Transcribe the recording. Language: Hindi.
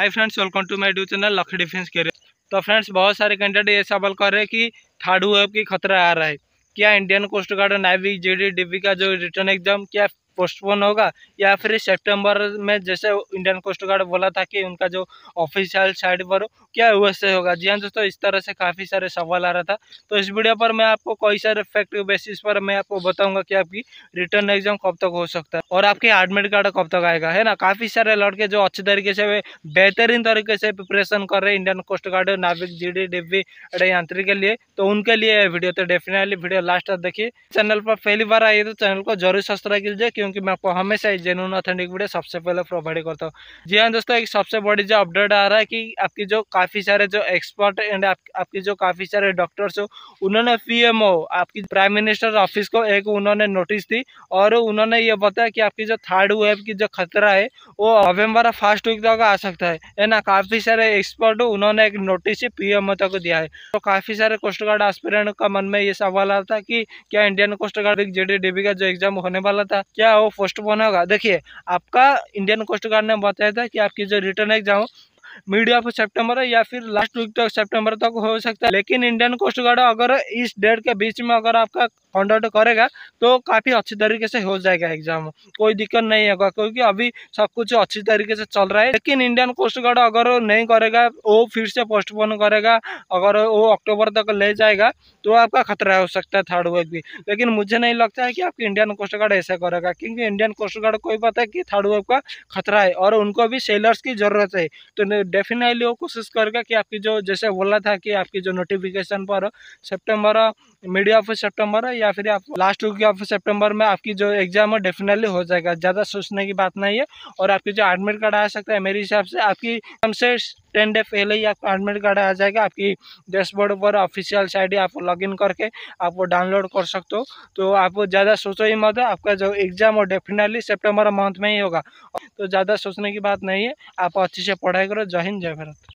hi friends welcome to my ड्यू चैनल लक्ष्य डिफेंस कैरियर तो फ्रेंड्स बहुत सारे कैंडिडेट ये सवाल कर रहे हैं कि थर्ड वेव की खतरा आ रहा है क्या इंडियन कोस्ट गार्ड और नाविक डी का जो रिटर्न एग्जाम क्या पोस्टपोन होगा या फिर सितंबर में जैसे इंडियन कोस्ट गार्ड बोला था कि उनका जो ऑफिशियल साइड पर क्या वैसे होगा जी हाँ दोस्तों इस तरह से काफ़ी सारे सवाल आ रहा था तो इस वीडियो पर मैं आपको कई सारे फैक्ट बेसिस पर मैं आपको बताऊंगा कि आपकी रिटर्न एग्जाम कब तक हो सकता है और आपके एडमिट कार्ड कब तक आएगा है ना काफ़ी सारे लड़के जो अच्छे तरीके से बेहतरीन तरीके से प्रिपरेशन कर रहे हैं इंडियन कोस्ट गार्ड नाविक जी डी डिब्बी यात्री के लिए तो उनके लिए वीडियो तो डेफिनेटली वीडियो लास्ट तक देखिए चैनल पर पहली बार आइए तो चैनल को जरूर सस्ता कीजिए क्योंकि क्योंकि मैं आपको हमेशा ही जेनुअन ऑथेंटिक वीडियो सबसे पहले प्रोवाइड करता हूँ जी हाँ दोस्तों एक सबसे बड़ी जो अपडेट आ रहा है कि आपकी जो काफ़ी सारे जो एक्सपर्ट एंड आप, आपके जो काफ़ी सारे डॉक्टर्स हो उन्होंने पी आपकी प्राइम मिनिस्टर ऑफिस को एक उन्होंने नोटिस दी और उन्होंने ये बताया कि आपकी जो थर्ड वेव की जो खतरा है वो नवम्बर फर्स्ट वीक तक आ सकता है है ना काफ़ी सारे एक्सपर्ट उन्होंने एक नोटिस पी तक दिया है तो काफ़ी सारे कोस्ट गार्ड एस्पिरेंट का मन में ये सवाल आता कि क्या Indian coast guard J D का जो एग्जाम होने वाला था क्या क्या वो पोस्टपोन होगा देखिए आपका इंडियन कोस्ट गार्ड ने बताया था कि आपकी जो रिटर्न एग्जाम हो मिड ऑफ सेप्टेम्बर या फिर लास्ट वीक तक सेप्टेम्बर तक हो सकता है लेकिन इंडियन कोस्ट गार्ड अगर इस डेट के बीच में अगर आपका कंडक्ट करेगा तो काफ़ी अच्छी तरीके से हो जाएगा एग्जाम कोई दिक्कत नहीं होगा क्योंकि अभी सब कुछ अच्छी तरीके से चल रहा है लेकिन इंडियन कोस्ट गार्ड अगर नहीं करेगा वो फिर से पोस्टपोन करेगा अगर वो अक्टूबर तक ले जाएगा तो आपका खतरा हो सकता है थर्ड वेक भी लेकिन मुझे नहीं लगता है कि आपकी इंडियन कोस्ट गार्ड ऐसा करेगा क्योंकि इंडियन कोस्ट गार्ड को ही पता है कि थर्ड वेव का खतरा है और उनको भी सेलर्स की जरूरत है तो डेफिनेटली वो कोशिश करेगा कि आपकी जो जैसे बोला था कि आपकी जो नोटिफिकेशन पर सेप्टेम्बर मीडिया ऑफ सेप्टेम्बर या फिर आप लास्ट वीक ऑफ सेप्टेम्बर में आपकी जो एग्जाम है डेफिनेटली हो जाएगा ज़्यादा सोचने की बात नहीं है और आपकी जो एडमिट कार्ड आ सकता है मेरे हिसाब से आपकी कम से टेन डे पहले ही आपका एडमिट कार्ड आ जाएगा आपकी डैशबोर्ड पर ऑफिशियल साइड आप इन करके आप डाउनलोड कर सकते हो तो आप ज़्यादा सोचो ही मत आपका जो एग्ज़ाम हो डेफिनेटली सेप्टेम्बर मंथ में ही होगा तो ज़्यादा सोचने की बात नहीं है आप अच्छे से पढ़ाई करो जय हिंद जय भारत